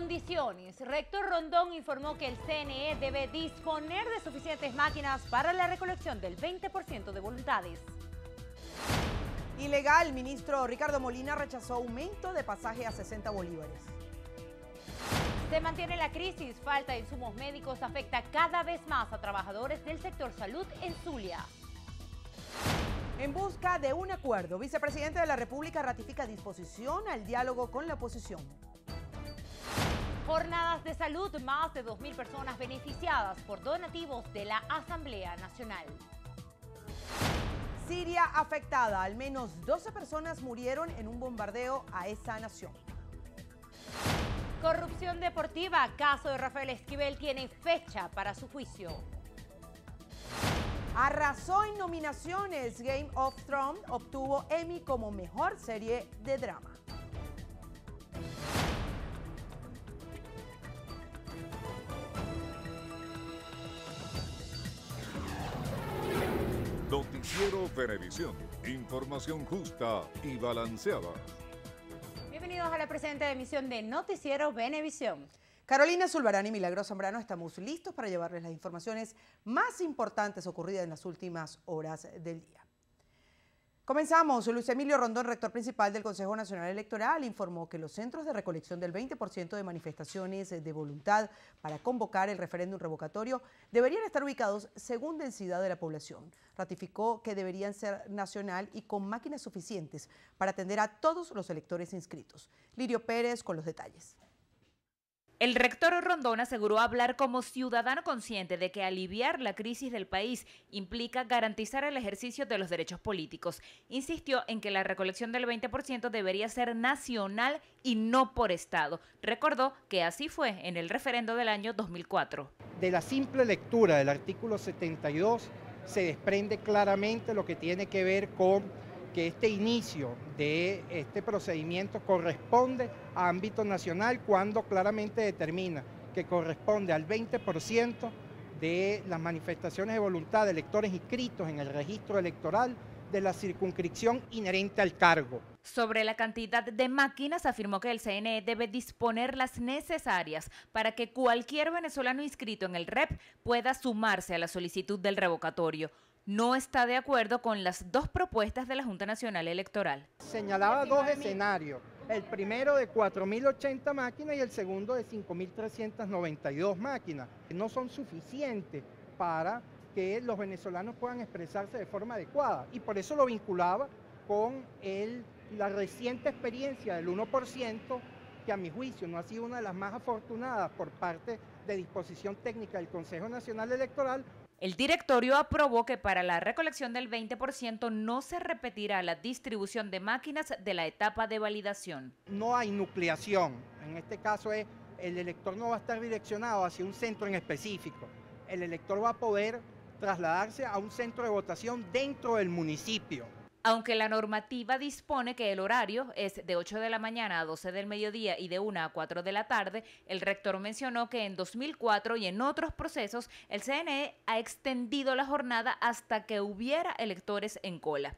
condiciones. Rector Rondón informó que el CNE debe disponer de suficientes máquinas para la recolección del 20% de voluntades. Ilegal, ministro Ricardo Molina rechazó aumento de pasaje a 60 bolívares. Se mantiene la crisis, falta de insumos médicos afecta cada vez más a trabajadores del sector salud en Zulia. En busca de un acuerdo, vicepresidente de la República ratifica disposición al diálogo con la oposición. Jornadas de salud, más de 2.000 personas beneficiadas por donativos de la Asamblea Nacional. Siria afectada, al menos 12 personas murieron en un bombardeo a esa nación. Corrupción deportiva, caso de Rafael Esquivel tiene fecha para su juicio. Arrasó en nominaciones, Game of Thrones obtuvo Emmy como mejor serie de drama. Noticiero Benevisión, Información justa y balanceada. Bienvenidos a la presente emisión de Noticiero Venevisión. Carolina Zulbarán y Milagro Zambrano estamos listos para llevarles las informaciones más importantes ocurridas en las últimas horas del día. Comenzamos. Luis Emilio Rondón, rector principal del Consejo Nacional Electoral, informó que los centros de recolección del 20% de manifestaciones eh, de voluntad para convocar el referéndum revocatorio deberían estar ubicados según densidad de la población. Ratificó que deberían ser nacional y con máquinas suficientes para atender a todos los electores inscritos. Lirio Pérez con los detalles. El rector Rondón aseguró hablar como ciudadano consciente de que aliviar la crisis del país implica garantizar el ejercicio de los derechos políticos. Insistió en que la recolección del 20% debería ser nacional y no por Estado. Recordó que así fue en el referendo del año 2004. De la simple lectura del artículo 72 se desprende claramente lo que tiene que ver con que este inicio de este procedimiento corresponde a ámbito nacional cuando claramente determina que corresponde al 20% de las manifestaciones de voluntad de electores inscritos en el registro electoral de la circunscripción inherente al cargo. Sobre la cantidad de máquinas, afirmó que el CNE debe disponer las necesarias para que cualquier venezolano inscrito en el REP pueda sumarse a la solicitud del revocatorio no está de acuerdo con las dos propuestas de la Junta Nacional Electoral. Señalaba dos escenarios, el primero de 4.080 máquinas y el segundo de 5.392 máquinas, que no son suficientes para que los venezolanos puedan expresarse de forma adecuada. Y por eso lo vinculaba con la reciente experiencia del 1%, que a mi juicio no ha sido una de las más afortunadas por parte de disposición técnica del Consejo Nacional Electoral, el directorio aprobó que para la recolección del 20% no se repetirá la distribución de máquinas de la etapa de validación. No hay nucleación. En este caso el elector no va a estar direccionado hacia un centro en específico. El elector va a poder trasladarse a un centro de votación dentro del municipio. Aunque la normativa dispone que el horario es de 8 de la mañana a 12 del mediodía y de 1 a 4 de la tarde, el rector mencionó que en 2004 y en otros procesos el CNE ha extendido la jornada hasta que hubiera electores en cola.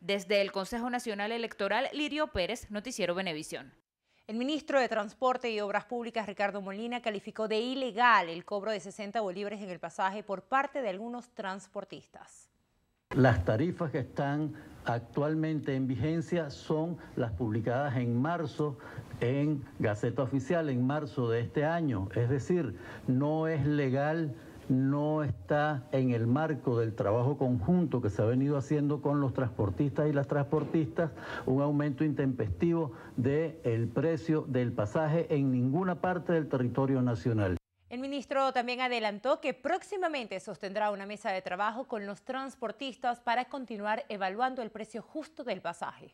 Desde el Consejo Nacional Electoral, Lirio Pérez, Noticiero Benevisión. El ministro de Transporte y Obras Públicas, Ricardo Molina, calificó de ilegal el cobro de 60 bolívares en el pasaje por parte de algunos transportistas. Las tarifas que están actualmente en vigencia son las publicadas en marzo en Gaceta Oficial, en marzo de este año. Es decir, no es legal no está en el marco del trabajo conjunto que se ha venido haciendo con los transportistas y las transportistas un aumento intempestivo del precio del pasaje en ninguna parte del territorio nacional. El ministro también adelantó que próximamente sostendrá una mesa de trabajo con los transportistas para continuar evaluando el precio justo del pasaje.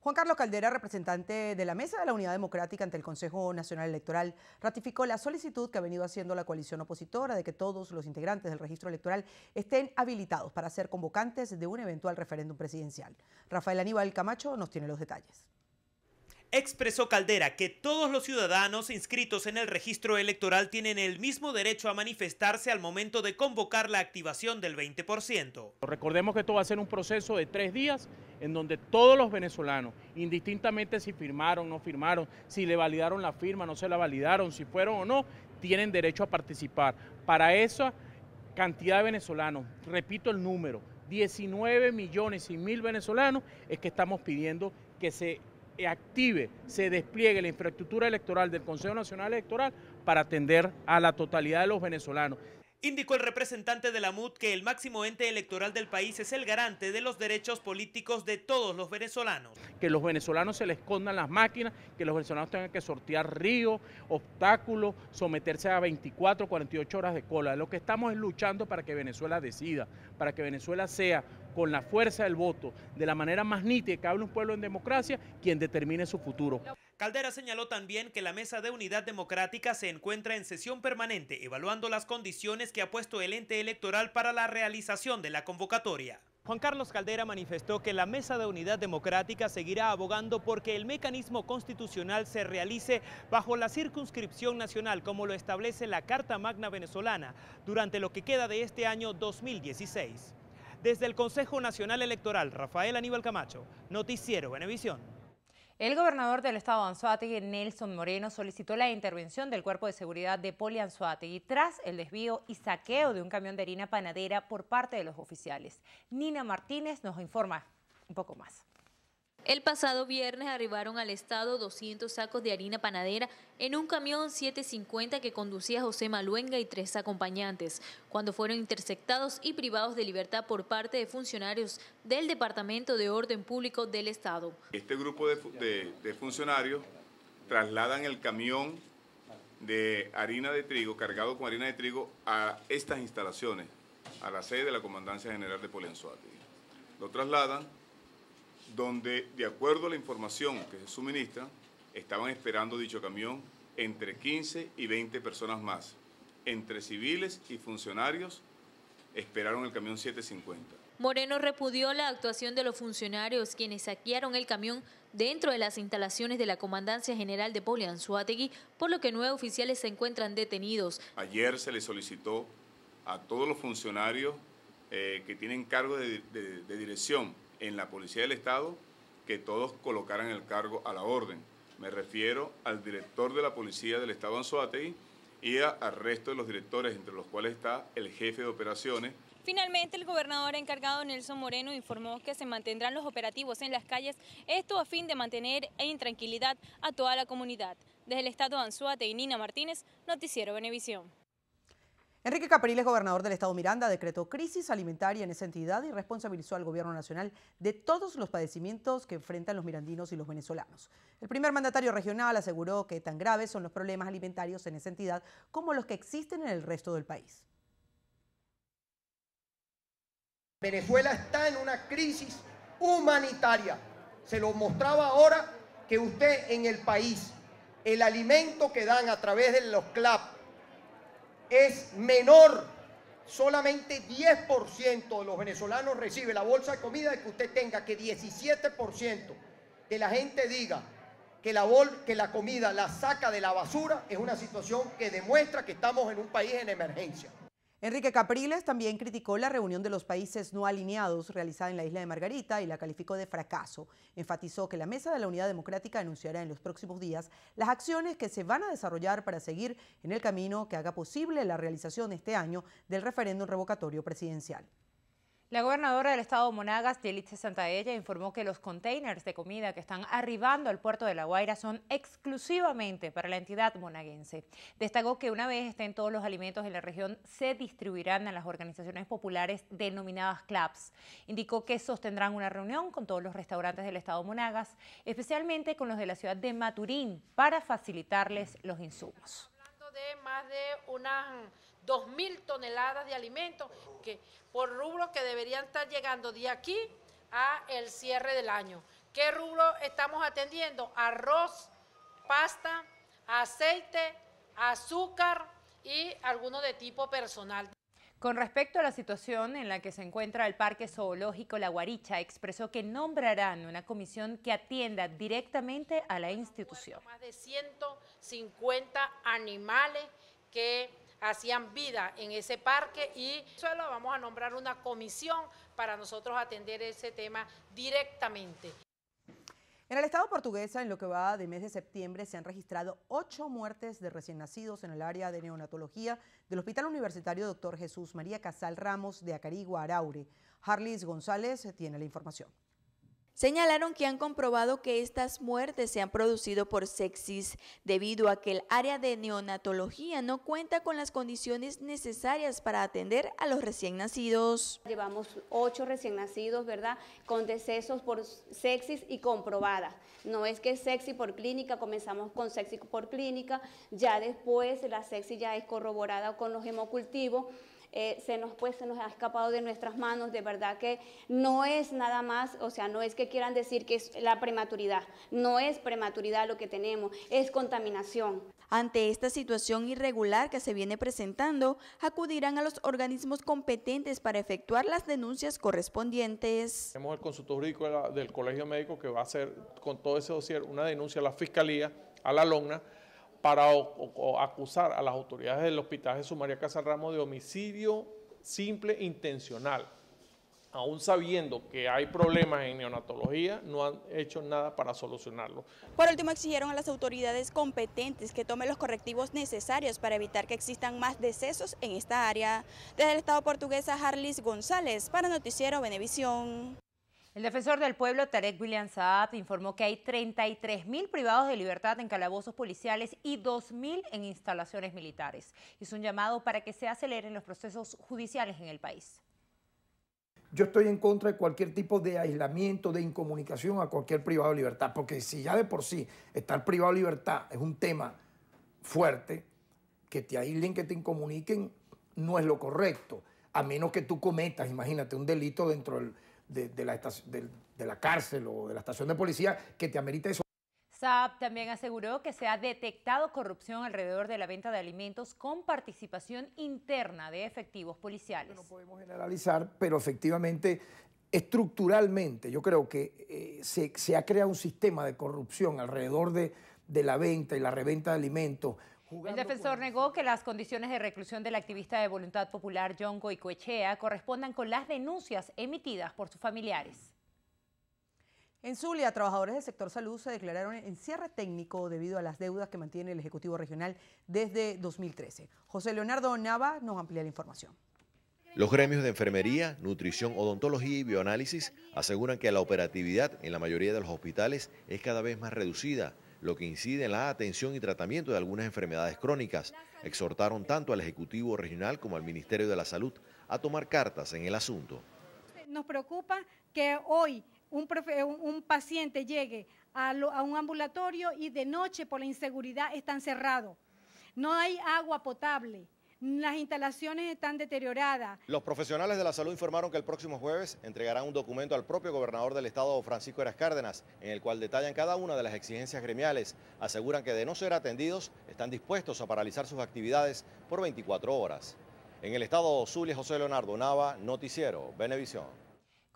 Juan Carlos Caldera, representante de la Mesa de la Unidad Democrática ante el Consejo Nacional Electoral, ratificó la solicitud que ha venido haciendo la coalición opositora de que todos los integrantes del registro electoral estén habilitados para ser convocantes de un eventual referéndum presidencial. Rafael Aníbal Camacho nos tiene los detalles. Expresó Caldera que todos los ciudadanos inscritos en el registro electoral tienen el mismo derecho a manifestarse al momento de convocar la activación del 20%. Recordemos que esto va a ser un proceso de tres días en donde todos los venezolanos, indistintamente si firmaron, o no firmaron, si le validaron la firma, no se la validaron, si fueron o no, tienen derecho a participar. Para esa cantidad de venezolanos, repito el número, 19 millones y mil venezolanos es que estamos pidiendo que se active, se despliegue la infraestructura electoral del Consejo Nacional Electoral para atender a la totalidad de los venezolanos. Indicó el representante de la MUD que el máximo ente electoral del país es el garante de los derechos políticos de todos los venezolanos. Que los venezolanos se les escondan las máquinas, que los venezolanos tengan que sortear ríos, obstáculos, someterse a 24, 48 horas de cola. Lo que estamos es luchando para que Venezuela decida, para que Venezuela sea con la fuerza del voto, de la manera más nítida que habla un pueblo en democracia, quien determine su futuro. Caldera señaló también que la Mesa de Unidad Democrática se encuentra en sesión permanente, evaluando las condiciones que ha puesto el ente electoral para la realización de la convocatoria. Juan Carlos Caldera manifestó que la Mesa de Unidad Democrática seguirá abogando porque el mecanismo constitucional se realice bajo la circunscripción nacional como lo establece la Carta Magna Venezolana durante lo que queda de este año 2016. Desde el Consejo Nacional Electoral, Rafael Aníbal Camacho, Noticiero Venevisión. El gobernador del estado de Anzuategui, Nelson Moreno, solicitó la intervención del cuerpo de seguridad de Poli Anzuategui tras el desvío y saqueo de un camión de harina panadera por parte de los oficiales. Nina Martínez nos informa un poco más. El pasado viernes arribaron al Estado 200 sacos de harina panadera en un camión 750 que conducía José Maluenga y tres acompañantes, cuando fueron interceptados y privados de libertad por parte de funcionarios del Departamento de Orden Público del Estado. Este grupo de, funcionarios trasladan el camión de harina de trigo, cargado con harina de trigo, a estas instalaciones, a la sede de la Comandancia General de Polianzuate. Lo trasladan donde, de acuerdo a la información que se suministra, estaban esperando dicho camión entre 15 y 20 personas más. Entre civiles y funcionarios esperaron el camión 750. Moreno repudió la actuación de los funcionarios quienes saquearon el camión dentro de las instalaciones de la Comandancia General de Polianzuategui, por lo que nueve oficiales se encuentran detenidos. Ayer se le solicitó a todos los funcionarios eh, que tienen cargo de dirección en la Policía del Estado que todos colocaran el cargo a la orden. Me refiero al director de la Policía del Estado Anzoátegui y al resto de los directores, entre los cuales está el jefe de operaciones, Finalmente, el gobernador encargado Nelson Moreno informó que se mantendrán los operativos en las calles, esto a fin de mantener en tranquilidad a toda la comunidad. Desde el estado de Anzuate y Nina Martínez, Noticiero Venevisión. Enrique Capriles, gobernador del estado Miranda, decretó crisis alimentaria en esa entidad y responsabilizó al gobierno nacional de todos los padecimientos que enfrentan los mirandinos y los venezolanos. El primer mandatario regional aseguró que tan graves son los problemas alimentarios en esa entidad como los que existen en el resto del país. Venezuela está en una crisis humanitaria. Se lo mostraba ahora que usted en el país, el alimento que dan a través de los CLAP, es menor. Solamente 10% de los venezolanos recibe la bolsa de comida que usted tenga que 17% de la gente diga que la, que la comida la saca de la basura es una situación que demuestra que estamos en un país en emergencia. Enrique Capriles también criticó la reunión de los países no alineados realizada en la isla de Margarita y la calificó de fracaso. Enfatizó que la Mesa de la Unidad Democrática anunciará en los próximos días las acciones que se van a desarrollar para seguir en el camino que haga posible la realización este año del referéndum revocatorio presidencial. La gobernadora del estado Monagas, Yelitza Santaella, informó que los containers de comida que están arribando al puerto de La Guaira son exclusivamente para la entidad monaguense. Destacó que una vez estén todos los alimentos en la región, se distribuirán a las organizaciones populares denominadas CLAPS. Indicó que sostendrán una reunión con todos los restaurantes del estado Monagas, especialmente con los de la ciudad de Maturín, para facilitarles los insumos. Hablando de más de una 2.000 toneladas de alimentos que, por rubro que deberían estar llegando de aquí a el cierre del año. ¿Qué rubro estamos atendiendo? Arroz, pasta, aceite, azúcar y alguno de tipo personal. Con respecto a la situación en la que se encuentra el Parque Zoológico La Guaricha, expresó que nombrarán una comisión que atienda directamente a la institución. Más de 150 animales que hacían vida en ese parque y solo vamos a nombrar una comisión para nosotros atender ese tema directamente. En el estado portuguesa, en lo que va de mes de septiembre, se han registrado ocho muertes de recién nacidos en el área de neonatología del Hospital Universitario Dr. Jesús María Casal Ramos de Acarigua, Araure. Harlis González tiene la información. Señalaron que han comprobado que estas muertes se han producido por sexis debido a que el área de neonatología no cuenta con las condiciones necesarias para atender a los recién nacidos. Llevamos ocho recién nacidos, ¿verdad? Con decesos por sexis y comprobada. No es que es sexy por clínica, comenzamos con sexy por clínica, ya después la sexy ya es corroborada con los hemocultivos eh, se, nos, pues, nos ha escapado de nuestras manos, de verdad que no es nada más, o sea, no es que quieran decir que es la prematuridad, no es prematuridad lo que tenemos, es contaminación. Ante esta situación irregular que se viene presentando, acudirán a los organismos competentes para efectuar las denuncias correspondientes. Tenemos el consultor jurídico del Colegio Médico que va a hacer con todo ese dossier una denuncia a la Fiscalía, a la alumna, para acusar a las autoridades del Hospital Jesús María Ramos de homicidio simple intencional. Aún sabiendo que hay problemas en neonatología, no han hecho nada para solucionarlo. Por último, exigieron a las autoridades competentes que tomen los correctivos necesarios para evitar que existan más decesos en esta área. Desde el Estado portuguesa, Harlis González, para Noticiero Benevisión. El defensor del pueblo, Tarek William Saad, informó que hay 33 mil privados de libertad en calabozos policiales y 2 mil en instalaciones militares. Es un llamado para que se aceleren los procesos judiciales en el país. Yo estoy en contra de cualquier tipo de aislamiento, de incomunicación a cualquier privado de libertad, porque si ya de por sí estar privado de libertad es un tema fuerte, que te aíslen, que te incomuniquen, no es lo correcto, a menos que tú cometas, imagínate, un delito dentro del de, la de, la cárcel o de la estación de policía que te amerita eso. Saab también aseguró que se ha detectado corrupción alrededor de la venta de alimentos con participación interna de efectivos policiales. No podemos generalizar, pero efectivamente, estructuralmente, yo creo que eh, se, ha creado un sistema de corrupción alrededor de la venta y la reventa de alimentos el defensor negó que las condiciones de reclusión del activista de Voluntad Popular John Goicoechea correspondan con las denuncias emitidas por sus familiares. En Zulia, trabajadores del sector salud se declararon en cierre técnico debido a las deudas que mantiene el Ejecutivo Regional desde 2013. José Leonardo Nava nos amplía la información. Los gremios de enfermería, nutrición, odontología y bioanálisis aseguran que la operatividad en la mayoría de los hospitales es cada vez más reducida lo que incide en la atención y tratamiento de algunas enfermedades crónicas. Exhortaron tanto al Ejecutivo Regional como al Ministerio de la Salud a tomar cartas en el asunto. Nos preocupa que hoy un, paciente llegue a, un ambulatorio y de noche por la inseguridad está cerrados. No hay agua potable las instalaciones están deterioradas. Los profesionales de la salud informaron que el próximo jueves entregarán un documento al propio gobernador del estado, Francisco Eras Cárdenas, en el cual detallan cada una de las exigencias gremiales. Aseguran que de no ser atendidos, están dispuestos a paralizar sus actividades por 24 horas. En el estado Zulia, José Leonardo Nava, Noticiero, Benevisión.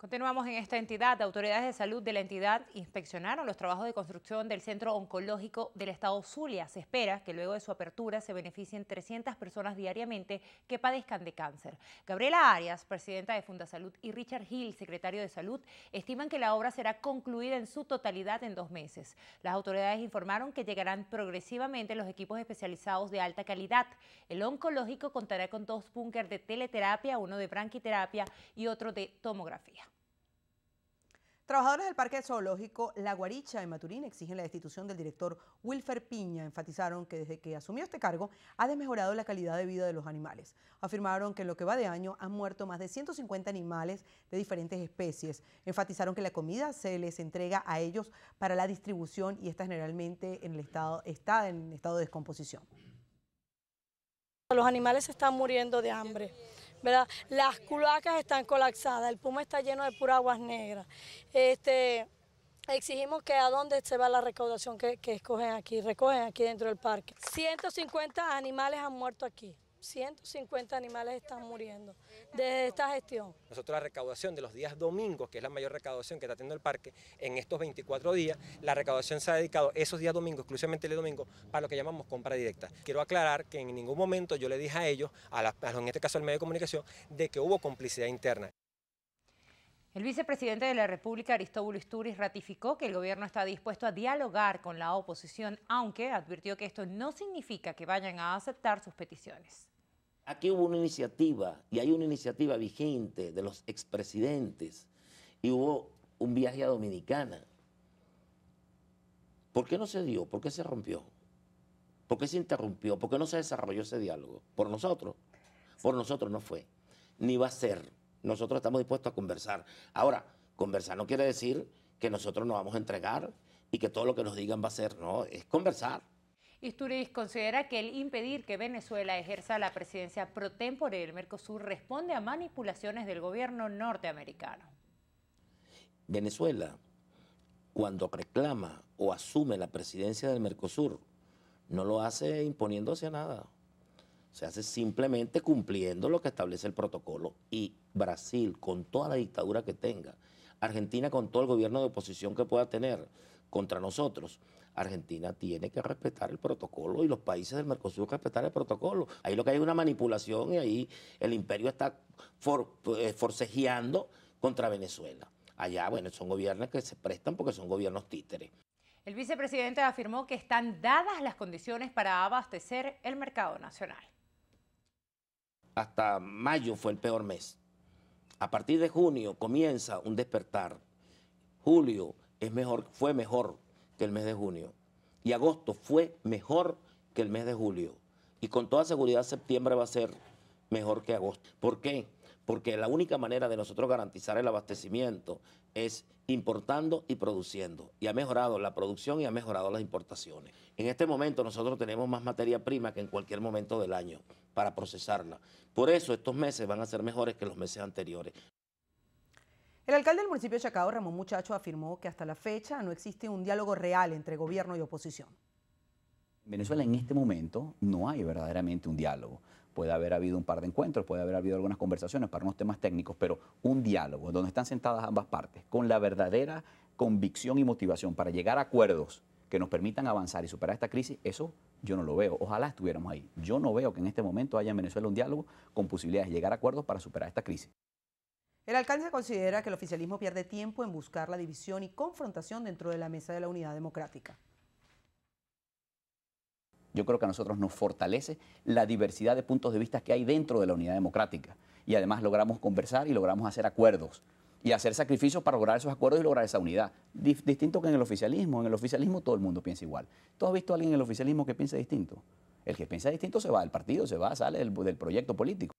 Continuamos en esta entidad. Autoridades de salud de la entidad inspeccionaron los trabajos de construcción del Centro Oncológico del Estado Zulia. Se espera que luego de su apertura se beneficien 300 personas diariamente que padezcan de cáncer. Gabriela Arias, presidenta de Fundasalud, y Richard Hill, secretario de Salud, estiman que la obra será concluida en su totalidad en dos meses. Las autoridades informaron que llegarán progresivamente los equipos especializados de alta calidad. El oncológico contará con dos búnker de teleterapia, uno de branquiterapia y otro de tomografía. Trabajadores del Parque Zoológico La Guaricha en Maturín exigen la destitución del director Wilfer Piña. Enfatizaron que desde que asumió este cargo ha desmejorado la calidad de vida de los animales. Afirmaron que en lo que va de año han muerto más de 150 animales de diferentes especies. Enfatizaron que la comida se les entrega a ellos para la distribución y está generalmente en el estado, está en estado de descomposición. Los animales están muriendo de hambre. Las culacas están colapsadas, el Puma está lleno de pura aguas negras. Este, exigimos que a dónde se va la recaudación que, que escogen aquí, recogen aquí dentro del parque. 150 animales han muerto aquí. 150 animales están muriendo desde esta gestión. Nosotros la recaudación de los días domingos, que es la mayor recaudación que está teniendo el parque, en estos 24 días, la recaudación se ha dedicado esos días domingos, exclusivamente el domingo, para lo que llamamos compra directa. Quiero aclarar que en ningún momento yo le dije a ellos, a en este caso al medio de comunicación, de que hubo complicidad interna. El vicepresidente de la República, Aristóbulo Isturiz, ratificó que el gobierno está dispuesto a dialogar con la oposición, aunque advirtió que esto no significa que vayan a aceptar sus peticiones aquí hubo una iniciativa y hay una iniciativa vigente de los expresidentes y hubo un viaje a Dominicana. ¿Por qué no se dio? ¿Por qué se rompió? ¿Por qué se interrumpió? ¿Por qué no se desarrolló ese diálogo? Por nosotros. Por nosotros no fue. Ni va a ser. Nosotros estamos dispuestos a conversar. Ahora, conversar no quiere decir que nosotros nos vamos a entregar y que todo lo que nos digan va a ser. No, es conversar. Isturiz considera que el impedir que Venezuela ejerza la presidencia pro tempore del Mercosur responde a manipulaciones del gobierno norteamericano. Venezuela, cuando reclama o asume la presidencia del Mercosur, no lo hace imponiéndose a nada. Se hace simplemente cumpliendo lo que establece el protocolo. Y Brasil, con toda la dictadura que tenga, Argentina, con todo el gobierno de oposición que pueda tener contra nosotros, Argentina tiene que respetar el protocolo y los países del Mercosur respetar el protocolo. Ahí lo que hay es una manipulación y ahí el imperio está eh, forcejeando contra Venezuela. Allá, bueno, son gobiernos que se prestan porque son gobiernos títeres. El vicepresidente afirmó que están dadas las condiciones para abastecer el mercado nacional. Hasta mayo fue el peor mes. A partir de junio comienza un despertar. Julio es mejor, fue mejor que el mes de junio. Y agosto fue mejor que el mes de julio. Y con toda seguridad septiembre va a ser mejor que agosto. ¿Por qué? Porque la única manera de nosotros garantizar el abastecimiento es importando y produciendo. Y ha mejorado la producción y ha mejorado las importaciones. En este momento nosotros tenemos más materia prima que en cualquier momento del año para procesarla. Por eso estos meses van a ser mejores que los meses anteriores. El alcalde del municipio de Chacao, Ramón Muchacho, afirmó que hasta la fecha no existe un diálogo real entre gobierno y oposición. En Venezuela en este momento no hay verdaderamente un diálogo. Puede haber habido un par de encuentros, puede haber habido algunas conversaciones para unos temas técnicos, pero un diálogo donde están sentadas ambas partes con la verdadera convicción y motivación para llegar a acuerdos que nos permitan avanzar y superar esta crisis, eso yo no lo veo. Ojalá estuviéramos ahí. Yo no veo que en este momento haya en Venezuela un diálogo con posibilidades de llegar a acuerdos para superar esta crisis. El alcalde considera que el oficialismo pierde tiempo en buscar la división y confrontación dentro de la mesa de la unidad democrática. Yo creo que a nosotros nos fortalece la diversidad de puntos de vista que hay dentro de la unidad democrática. Y además logramos conversar y logramos hacer acuerdos y hacer sacrificios para lograr esos acuerdos y lograr esa unidad. Distinto que en el oficialismo. En el oficialismo todo el mundo piensa igual. ¿Tú has visto a alguien en el oficialismo que piensa distinto? El que piensa distinto se va del partido, se va, sale del, del proyecto político.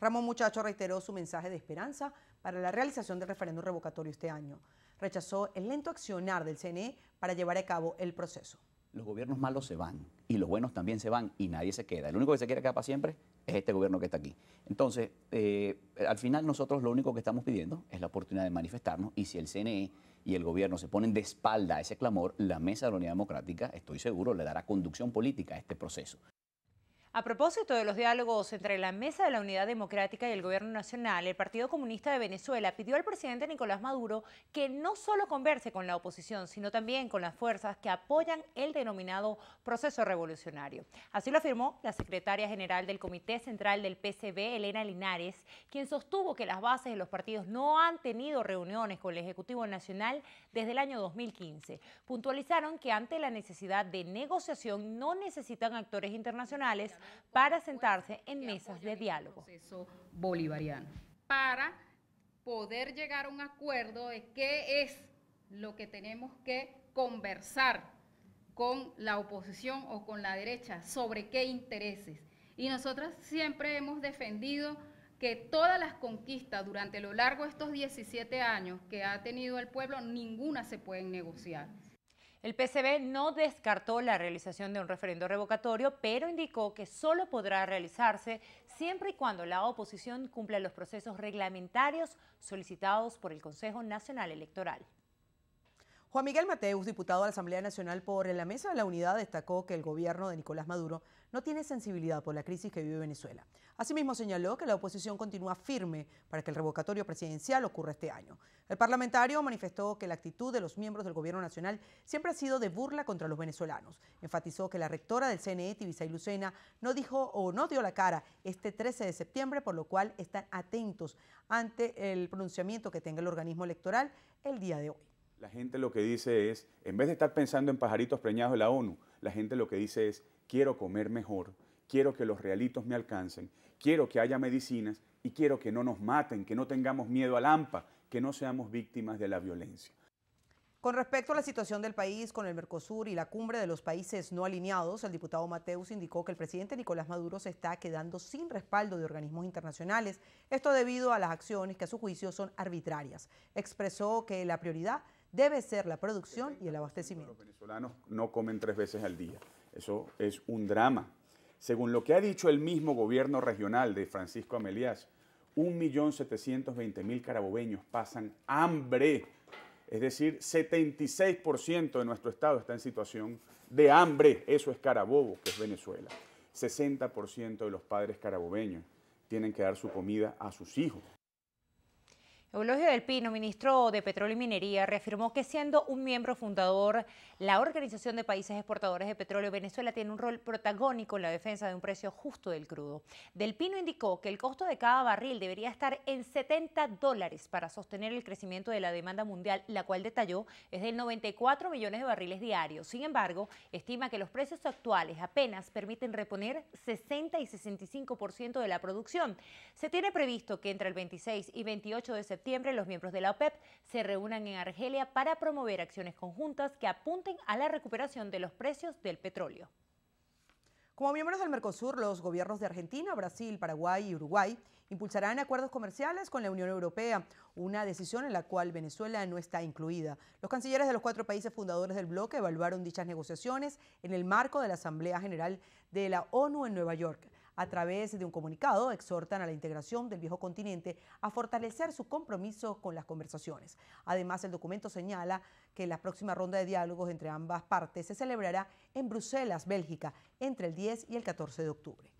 Ramón Muchacho reiteró su mensaje de esperanza para la realización del referéndum revocatorio este año. Rechazó el lento accionar del CNE para llevar a cabo el proceso. Los gobiernos malos se van y los buenos también se van y nadie se queda. El único que se quiere acá para siempre es este gobierno que está aquí. Entonces, eh, al final nosotros lo único que estamos pidiendo es la oportunidad de manifestarnos y si el CNE y el gobierno se ponen de espalda a ese clamor, la Mesa de la Unidad Democrática, estoy seguro, le dará conducción política a este proceso. A propósito de los diálogos entre la Mesa de la Unidad Democrática y el Gobierno Nacional, el Partido Comunista de Venezuela pidió al presidente Nicolás Maduro que no solo converse con la oposición, sino también con las fuerzas que apoyan el denominado proceso revolucionario. Así lo afirmó la secretaria general del Comité Central del PCB, Elena Linares, quien sostuvo que las bases de los partidos no han tenido reuniones con el Ejecutivo Nacional desde el año 2015. Puntualizaron que ante la necesidad de negociación no necesitan actores internacionales, para sentarse en mesas de diálogo. Bolivariano. Para poder llegar a un acuerdo de qué es lo que tenemos que conversar con la oposición o con la derecha, sobre qué intereses. Y nosotros siempre hemos defendido que todas las conquistas durante lo largo de estos 17 años que ha tenido el pueblo, ninguna se pueden negociar. El PCB no descartó la realización de un referendo revocatorio, pero indicó que solo podrá realizarse siempre y cuando la oposición cumpla los procesos reglamentarios solicitados por el Consejo Nacional Electoral. Juan Miguel Mateus, diputado de la Asamblea Nacional por la Mesa de la Unidad, destacó que el gobierno de Nicolás Maduro no tiene sensibilidad por la crisis que vive Venezuela. Asimismo, señaló que la oposición continúa firme para que el revocatorio presidencial ocurra este año. El parlamentario manifestó que la actitud de los miembros del gobierno nacional siempre ha sido de burla contra los venezolanos. Enfatizó que la rectora del CNE, Tibisay Lucena, no dijo o no dio la cara este 13 de septiembre, por lo cual están atentos ante el pronunciamiento que tenga el organismo electoral el día de hoy. La gente lo que dice es, en vez de estar pensando en pajaritos preñados de la ONU, la gente lo que dice es, quiero comer mejor, quiero que los realitos me alcancen, quiero que haya medicinas y quiero que no nos maten, que no tengamos miedo al AMPA, que no seamos víctimas de la violencia. Con respecto a la situación del país con el Mercosur y la cumbre de los países no alineados, el diputado Mateus indicó que el presidente Nicolás Maduro se está quedando sin respaldo de organismos internacionales, esto debido a las acciones que a su juicio son arbitrarias. Expresó que la prioridad debe ser la producción y el abastecimiento. Los venezolanos no comen tres veces al día. Eso es un drama. Según lo que ha dicho el mismo gobierno regional de Francisco Amelías, 1.720.000 carabobeños pasan hambre. Es decir, 76% de nuestro estado está en situación de hambre. Eso es Carabobo, que es Venezuela. 60% de los padres carabobeños tienen que dar su comida a sus hijos. Eulogio del Pino, ministro de Petróleo y Minería, reafirmó que siendo un miembro fundador, la Organización de Países Exportadores de Petróleo Venezuela tiene un rol protagónico en la defensa de un precio justo del crudo. Del Pino indicó que el costo de cada barril debería estar en 70 dólares para sostener el crecimiento de la demanda mundial, la cual detalló es de 94 millones de barriles diarios. Sin embargo, estima que los precios actuales apenas permiten reponer 60 y 65% de la producción. Se tiene previsto que entre el 26 y 28 de septiembre septiembre los miembros de la OPEP se reúnan en Argelia para promover acciones conjuntas que apunten a la recuperación de los precios del petróleo. Como miembros del Mercosur, los gobiernos de Argentina, Brasil, Paraguay y Uruguay impulsarán acuerdos comerciales con la Unión Europea, una decisión en la cual Venezuela no está incluida. Los cancilleres de los cuatro países fundadores del bloque evaluaron dichas negociaciones en el marco de la Asamblea General de la ONU en Nueva York. A través de un comunicado exhortan a la integración del viejo continente a fortalecer su compromiso con las conversaciones. Además, el documento señala que la próxima ronda de diálogos entre ambas partes se celebrará en Bruselas, Bélgica, entre el 10 y el 14 de octubre.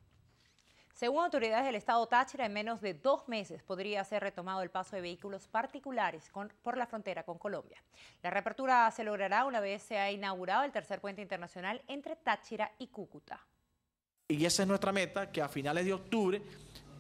Según autoridades del estado Táchira, en menos de dos meses podría ser retomado el paso de vehículos particulares por la frontera con Colombia. La reapertura se logrará una vez se ha inaugurado el tercer puente internacional entre Táchira y Cúcuta. Y esa es nuestra meta, que a finales de octubre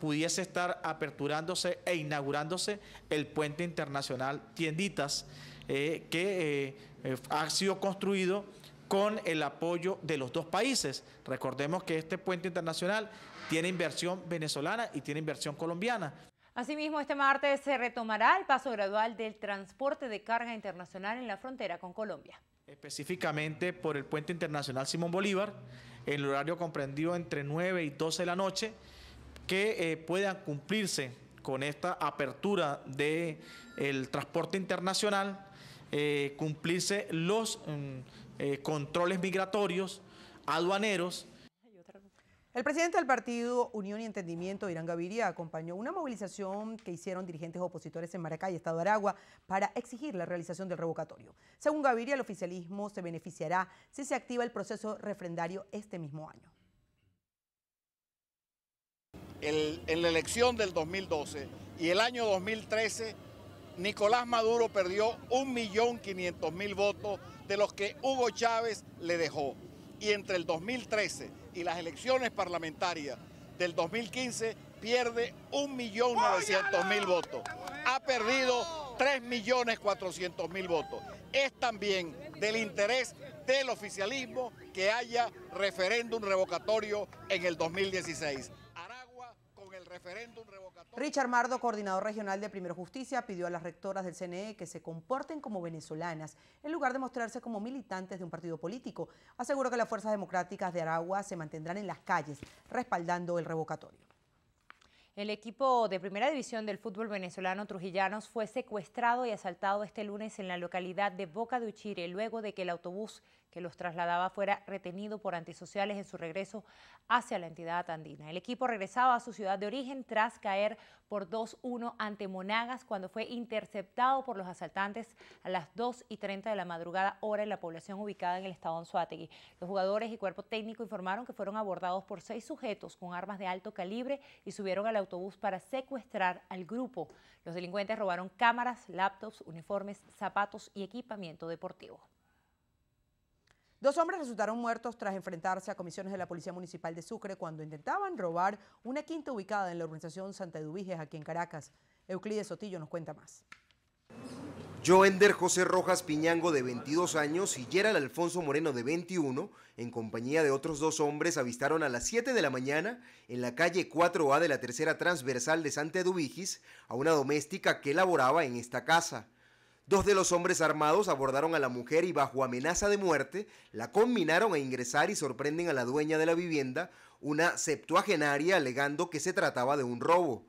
pudiese estar aperturándose e inaugurándose el puente internacional Tienditas, eh, que eh, eh, ha sido construido con el apoyo de los dos países. Recordemos que este puente internacional tiene inversión venezolana y tiene inversión colombiana. Asimismo, este martes se retomará el paso gradual del transporte de carga internacional en la frontera con Colombia. Específicamente por el puente internacional Simón Bolívar en el horario comprendido entre 9 y 12 de la noche, que eh, puedan cumplirse con esta apertura del transporte internacional, eh, cumplirse los mm, eh, controles migratorios, aduaneros, el presidente del partido Unión y Entendimiento, Irán Gaviria, acompañó una movilización que hicieron dirigentes opositores en Maracay, Estado de Aragua, para exigir la realización del revocatorio. Según Gaviria, el oficialismo se beneficiará si se activa el proceso refrendario este mismo año. en la elección del 2012 y el año 2013, Nicolás Maduro perdió 1.500.000 votos de los que Hugo Chávez le dejó. Y entre el 2013 y las elecciones parlamentarias del 2015 pierde 1.900.000 votos. Ha perdido 3.400.000 votos. Es también del interés del oficialismo que haya referéndum revocatorio en el 2016 referéndum revocatorio. Richard Mardo, coordinador regional de Primero Justicia, pidió a las rectoras del CNE que se comporten como venezolanas en lugar de mostrarse como militantes de un partido político. Aseguró que las fuerzas democráticas de Aragua se mantendrán en las calles respaldando el revocatorio. El equipo de primera división del fútbol venezolano Trujillanos fue secuestrado y asaltado este lunes en la localidad de Boca de Uchire luego de que el autobús que los trasladaba fuera retenido por antisociales en su regreso hacia la entidad andina. El equipo regresaba a su ciudad de origen tras caer por 2-1 ante Monagas cuando fue interceptado por los asaltantes a las 2 y 30 de la madrugada hora en la población ubicada en el estado Anzuategui. Los jugadores y cuerpo técnico informaron que fueron abordados por seis sujetos con armas de alto calibre y subieron al autobús para secuestrar al grupo. Los delincuentes robaron cámaras, laptops, uniformes, zapatos y equipamiento deportivo. Dos hombres resultaron muertos tras enfrentarse a comisiones de la Policía Municipal de Sucre cuando intentaban robar una quinta ubicada en la urbanización Santa Eduviges, aquí en Caracas. Euclides Sotillo nos cuenta más. Joender José Rojas Piñango, de 22 años, y Gerald Alfonso Moreno, de 21, en compañía de otros dos hombres, avistaron a las 7 de la mañana en la calle 4A de la tercera transversal de Santa Eduvigis a una doméstica que laboraba en esta casa. Dos de los hombres armados abordaron a la mujer y bajo amenaza de muerte la combinaron a ingresar y sorprenden a la dueña de la vivienda, una septuagenaria, alegando que se trataba de un robo.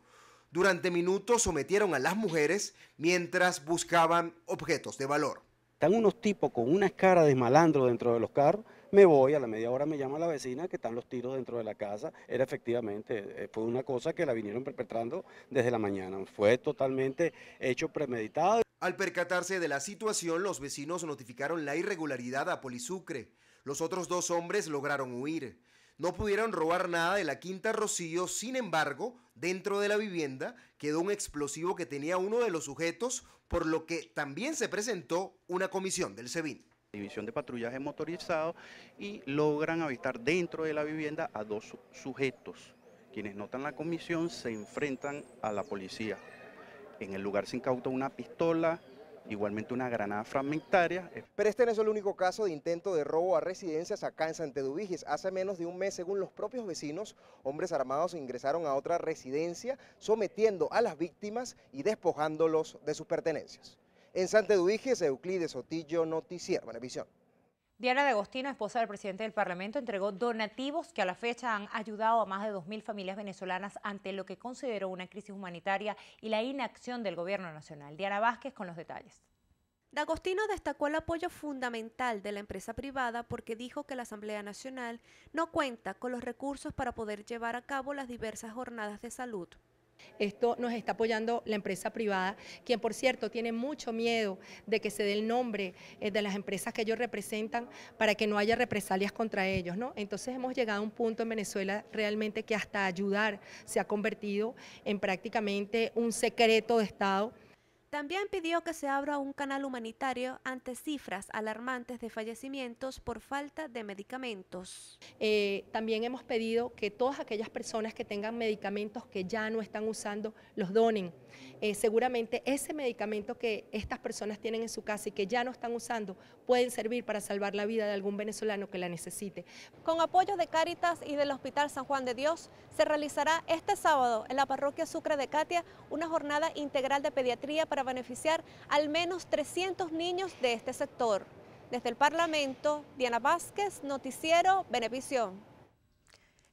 Durante minutos sometieron a las mujeres mientras buscaban objetos de valor. Están unos tipos con una cara de malandro dentro de los carros. Me voy, a la media hora me llama la vecina que están los tiros dentro de la casa. Era efectivamente, eh, fue una cosa que la vinieron perpetrando desde la mañana. Fue totalmente hecho premeditado. Al percatarse de la situación, los vecinos notificaron la irregularidad a Polisucre. Los otros dos hombres lograron huir. No pudieron robar nada de la Quinta Rocío, sin embargo, dentro de la vivienda quedó un explosivo que tenía uno de los sujetos, por lo que también se presentó una comisión del SEBIN. División de patrullaje motorizado y logran avistar dentro de la vivienda a dos sujetos. Quienes notan la comisión se enfrentan a la policía. En el lugar se incautó una pistola, igualmente una granada fragmentaria. Pero este no es el único caso de intento de robo a residencias acá en Santedubiges. Hace menos de un mes, según los propios vecinos, hombres armados ingresaron a otra residencia, sometiendo a las víctimas y despojándolos de sus pertenencias. En Santedubiges, Euclides Otillo, Noticiero, Benevisión. Diana de esposa del presidente del Parlamento, entregó donativos que a la fecha han ayudado a más de 2.000 familias venezolanas ante lo que consideró una crisis humanitaria y la inacción del gobierno nacional. Diana Vázquez con los detalles. D'Agostino destacó el apoyo fundamental de la empresa privada porque dijo que la Asamblea Nacional no cuenta con los recursos para poder llevar a cabo las diversas jornadas de salud. Esto nos está apoyando la empresa privada, quien por cierto tiene mucho miedo de que se dé el nombre eh, de las empresas que ellos representan para que no haya represalias contra ellos. ¿no? Entonces hemos llegado a un punto en Venezuela realmente que hasta ayudar se ha convertido en prácticamente un secreto de Estado. También pidió que se abra un canal humanitario ante cifras alarmantes de fallecimientos por falta de medicamentos. Eh, también hemos pedido que todas aquellas personas que tengan medicamentos que ya no están usando los donen eh, seguramente ese medicamento que estas personas tienen en su casa y que ya no están usando pueden servir para salvar la vida de algún venezolano que la necesite. Con apoyo de Cáritas y del Hospital San Juan de Dios, se realizará este sábado en la parroquia Sucre de Catia una jornada integral de pediatría para beneficiar al menos 300 niños de este sector. Desde el Parlamento, Diana Vázquez, Noticiero, Benevisión.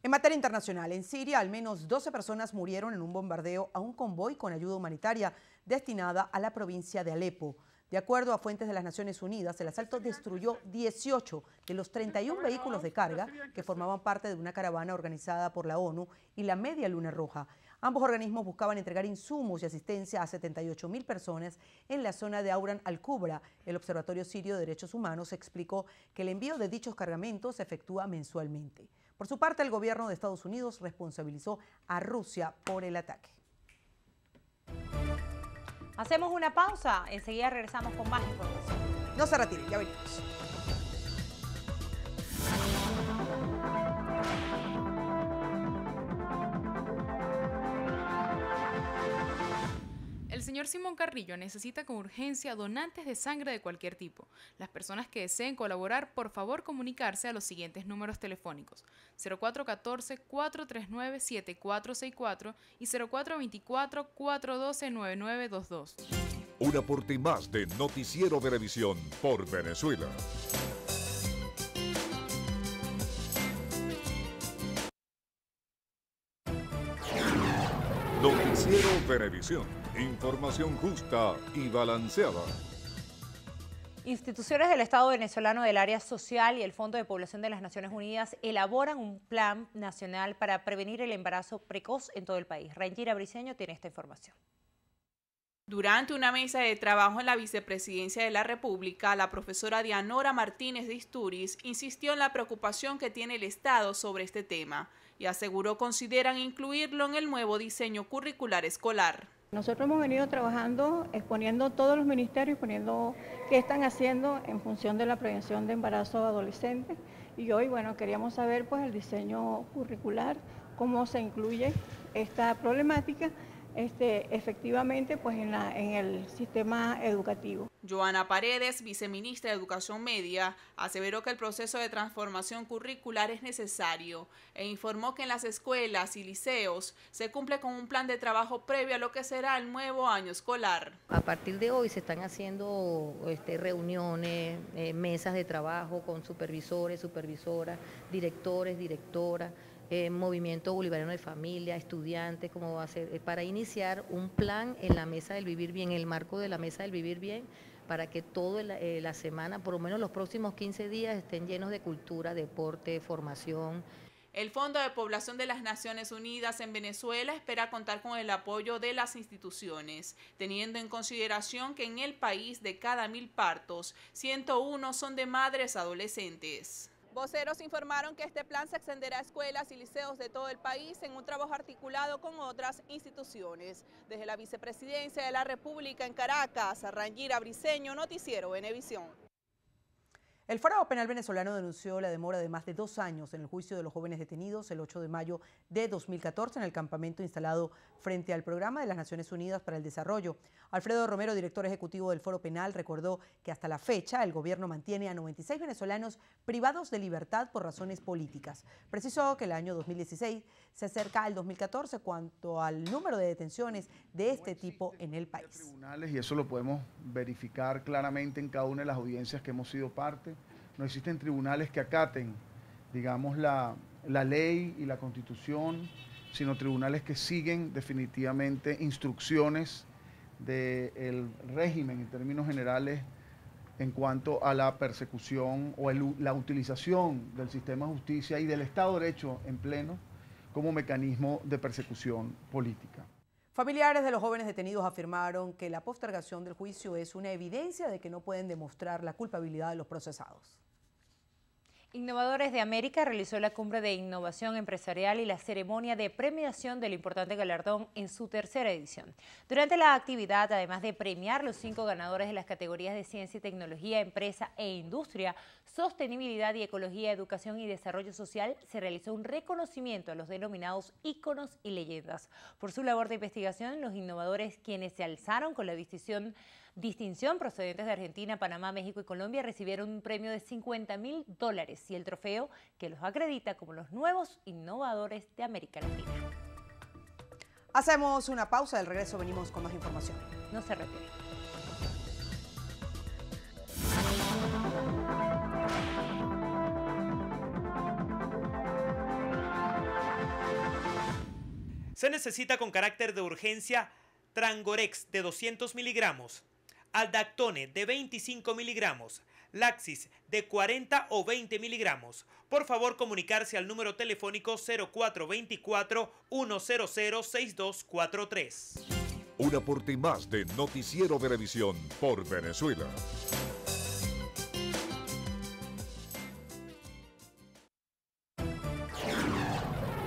En materia internacional, en Siria al menos 12 personas murieron en un bombardeo a un convoy con ayuda humanitaria destinada a la provincia de Alepo. De acuerdo a fuentes de las Naciones Unidas, el asalto destruyó 18 de los 31 vehículos de carga que formaban parte de una caravana organizada por la ONU y la Media Luna Roja. Ambos organismos buscaban entregar insumos y asistencia a 78 mil personas en la zona de Auran al-Kubra. El Observatorio Sirio de Derechos Humanos explicó que el envío de dichos cargamentos se efectúa mensualmente. Por su parte, el gobierno de Estados Unidos responsabilizó a Rusia por el ataque. Hacemos una pausa, enseguida regresamos con más información. No se retire. ya venimos. señor Simón Carrillo necesita con urgencia donantes de sangre de cualquier tipo. Las personas que deseen colaborar, por favor comunicarse a los siguientes números telefónicos: 0414-439-7464 y 0424-412-9922. Un aporte más de Noticiero Televisión por Venezuela. Televisión. Información justa y balanceada. Instituciones del Estado venezolano del área social y el Fondo de Población de las Naciones Unidas elaboran un plan nacional para prevenir el embarazo precoz en todo el país. Rangira Briceño tiene esta información. Durante una mesa de trabajo en la Vicepresidencia de la República, la profesora Dianora Martínez de Isturiz insistió en la preocupación que tiene el Estado sobre este tema y aseguró consideran incluirlo en el nuevo diseño curricular escolar. Nosotros hemos venido trabajando, exponiendo todos los ministerios, poniendo qué están haciendo en función de la prevención de embarazo adolescentes, y hoy, bueno, queríamos saber pues el diseño curricular, cómo se incluye esta problemática este, efectivamente pues en, el sistema educativo. Joana Paredes, viceministra de Educación Media, aseveró que el proceso de transformación curricular es necesario e informó que en las escuelas y liceos se cumple con un plan de trabajo previo a lo que será el nuevo año escolar. A partir de hoy se están haciendo este, reuniones, eh, mesas de trabajo con supervisores, supervisoras, directores, directoras, eh, movimiento bolivariano de familia, estudiantes, cómo va eh, para iniciar un plan en la mesa del vivir bien, en el marco de la mesa del vivir bien, para que toda la, eh, la semana, por lo menos los próximos 15 días, estén llenos de cultura, deporte, formación. El Fondo de Población de las Naciones Unidas en Venezuela espera contar con el apoyo de las instituciones, teniendo en consideración que en el país de cada mil partos, 101 son de madres adolescentes. Voceros informaron que este plan se extenderá a escuelas y liceos de todo el país en un trabajo articulado con otras instituciones. Desde la Vicepresidencia de la República en Caracas, Rangira Briceño, Noticiero Venevisión. El Foro Penal venezolano denunció la demora de más de dos años en el juicio de los jóvenes detenidos el 8 de mayo de 2014 en el campamento instalado frente al programa de las Naciones Unidas para el Desarrollo. Alfredo Romero, director ejecutivo del Foro Penal, recordó que hasta la fecha el gobierno mantiene a 96 venezolanos privados de libertad por razones políticas. Precisó que el año 2016 se acerca al 2014 cuanto al número de detenciones de este tipo en el país. Tribunales, y eso lo podemos verificar claramente en cada una de las audiencias que hemos sido parte, no existen tribunales que acaten, digamos, la, ley y la constitución, sino tribunales que siguen definitivamente instrucciones del régimen en términos generales en cuanto a la persecución o la utilización del sistema de justicia y del Estado de Derecho en pleno como mecanismo de persecución política. Familiares de los jóvenes detenidos afirmaron que la postergación del juicio es una evidencia de que no pueden demostrar la culpabilidad de los procesados. Innovadores de América realizó la cumbre de innovación empresarial y la ceremonia de premiación del importante galardón en su tercera edición. Durante la actividad, además de premiar los cinco ganadores de las categorías de ciencia y tecnología, empresa e industria, sostenibilidad y ecología, educación y desarrollo social, se realizó un reconocimiento a los denominados íconos y leyendas. Por su labor de investigación, los innovadores quienes se alzaron con la distinción distinción procedentes de Argentina, Panamá, México y Colombia recibieron un premio de 50 mil dólares y el trofeo que los acredita como los nuevos innovadores de América Latina. Hacemos una pausa, al regreso venimos con más información. No se retiren. Se necesita con carácter de urgencia Trangorex de 200 miligramos aldactone de 25 miligramos, laxis de 40 o 20 miligramos. Por favor, comunicarse al número telefónico 0424-100-6243. Un aporte más de Noticiero Televisión por Venezuela.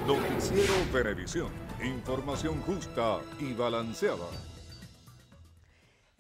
Noticiero Televisión, información justa y balanceada.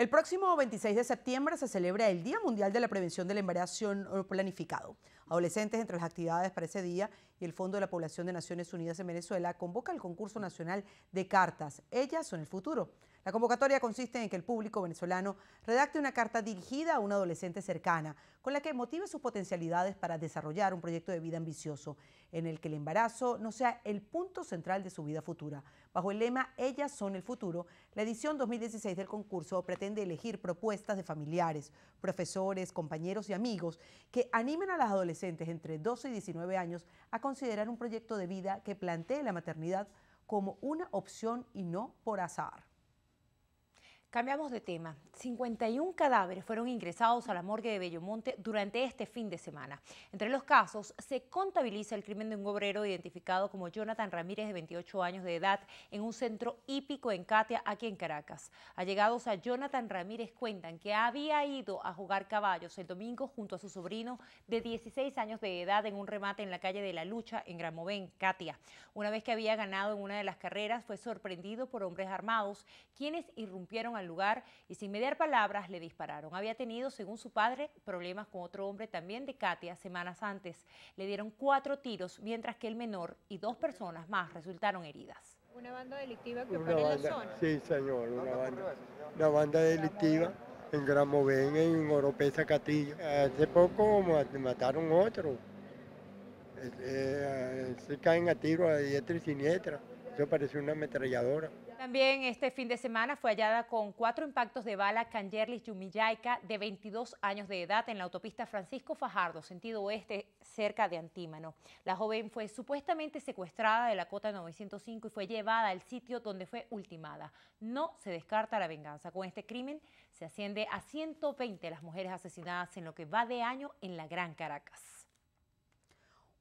El próximo 26 de septiembre se celebra el Día Mundial de la Prevención de la eh, Planificado. Adolescentes entre las actividades para ese día y el Fondo de la Población de Naciones Unidas en Venezuela convoca el concurso nacional de cartas. Ellas son el futuro. La convocatoria consiste en que el público venezolano redacte una carta dirigida a una adolescente cercana, con la que motive sus potencialidades para desarrollar un proyecto de vida ambicioso, en el que el embarazo no sea el punto central de su vida futura. Bajo el lema Ellas son el futuro, la edición 2016 del concurso pretende elegir propuestas de familiares, profesores, compañeros y amigos que animen a las adolescentes entre 12 y 19 años a considerar un proyecto de vida que plantee la maternidad como una opción y no por azar. Cambiamos de tema. 51 cadáveres fueron ingresados a la morgue de Bellomonte durante este fin de semana. Entre los casos se contabiliza el crimen de un obrero identificado como Jonathan Ramírez de 28 años de edad en un centro hípico en Katia, aquí en Caracas. Allegados a Jonathan Ramírez cuentan que había ido a jugar caballos el domingo junto a su sobrino de 16 años de edad en un remate en la calle de La Lucha en Gramovén, Katia. Una vez que había ganado en una de las carreras fue sorprendido por hombres armados quienes irrumpieron a lugar y sin mediar palabras le dispararon. Había tenido, según su padre, problemas con otro hombre también de Katia semanas antes. Le dieron cuatro tiros, mientras que el menor y dos personas más resultaron heridas. Una banda delictiva que una banda, la Sí, señor, una banda, una banda delictiva en Gramoven, en Oropesa, Catillo. Hace poco mataron otro. Eh, eh, se caen a tiro a diestra y siniestra. Eso parece una ametralladora. También este fin de semana fue hallada con cuatro impactos de bala Cangerlis yumillaica de 22 años de edad, en la autopista Francisco Fajardo, sentido oeste, cerca de Antímano. La joven fue supuestamente secuestrada de la cota 905 y fue llevada al sitio donde fue ultimada. No se descarta la venganza. Con este crimen se asciende a 120 las mujeres asesinadas en lo que va de año en la Gran Caracas.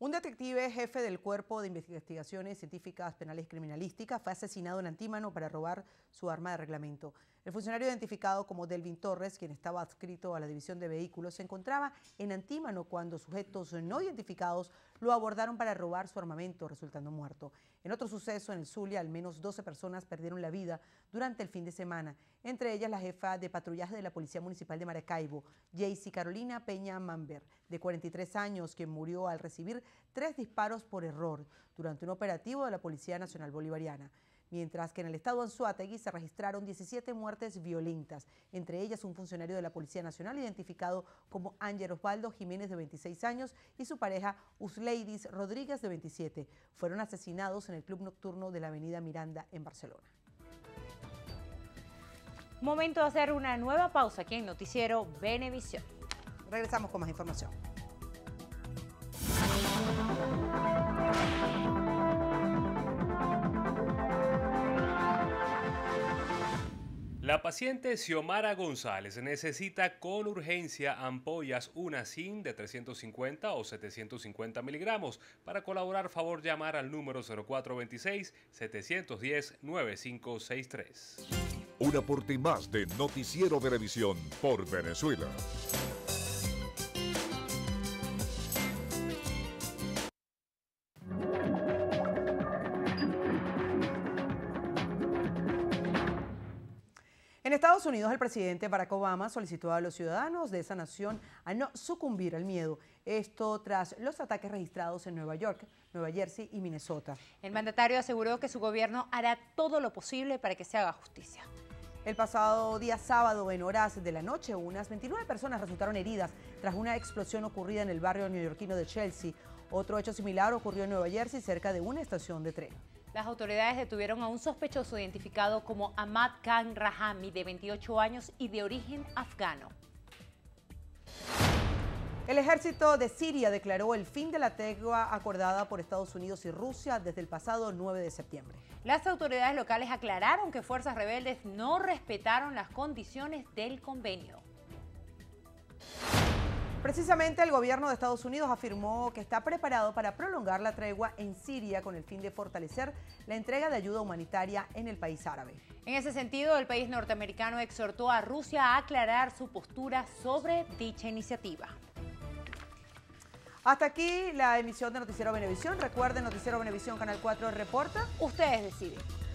Un detective jefe del Cuerpo de Investigaciones Científicas Penales Criminalísticas fue asesinado en Antímano para robar su arma de reglamento. El funcionario identificado como Delvin Torres, quien estaba adscrito a la División de Vehículos, se encontraba en Antímano cuando sujetos no identificados lo abordaron para robar su armamento, resultando muerto. En otro suceso, en el Zulia, al menos 12 personas perdieron la vida durante el fin de semana, entre ellas la jefa de patrullaje de la Policía Municipal de Maracaibo, Jaycee Carolina Peña Mamber, de 43 años, que murió al recibir tres disparos por error durante un operativo de la Policía Nacional Bolivariana mientras que en el estado Anzuategui se registraron 17 muertes violentas, entre ellas un funcionario de la Policía Nacional identificado como Ángel Osvaldo Jiménez de 26 años y su pareja Usleidis Rodríguez de 27. Fueron asesinados en el club nocturno de la avenida Miranda en Barcelona. Momento de hacer una nueva pausa aquí en Noticiero Benevisión. Regresamos con más información. La paciente Xiomara González necesita con urgencia ampollas Unacin de 350 o 750 miligramos. Para colaborar, favor llamar al número 0426-710-9563. Un aporte más de Noticiero de Televisión por Venezuela. Estados Unidos, el presidente Barack Obama solicitó a los ciudadanos de esa nación a no sucumbir al miedo. Esto tras los ataques registrados en Nueva York, Nueva Jersey y Minnesota. El mandatario aseguró que su gobierno hará todo lo posible para que se haga justicia. El pasado día sábado, en horas de la noche, unas 29 personas resultaron heridas tras una explosión ocurrida en el barrio neoyorquino de Chelsea. Otro hecho similar ocurrió en Nueva Jersey, cerca de una estación de tren. Las autoridades detuvieron a un sospechoso identificado como Ahmad Khan Rahami, de 28 años y de origen afgano. El ejército de Siria declaró el fin de la tregua acordada por Estados Unidos y Rusia desde el pasado 9 de septiembre. Las autoridades locales aclararon que fuerzas rebeldes no respetaron las condiciones del convenio. Precisamente el gobierno de Estados Unidos afirmó que está preparado para prolongar la tregua en Siria con el fin de fortalecer la entrega de ayuda humanitaria en el país árabe. En ese sentido, el país norteamericano exhortó a Rusia a aclarar su postura sobre dicha iniciativa. Hasta aquí la emisión de Noticiero Benevisión. Recuerden, Noticiero Benevisión, Canal 4 reporta. Ustedes deciden.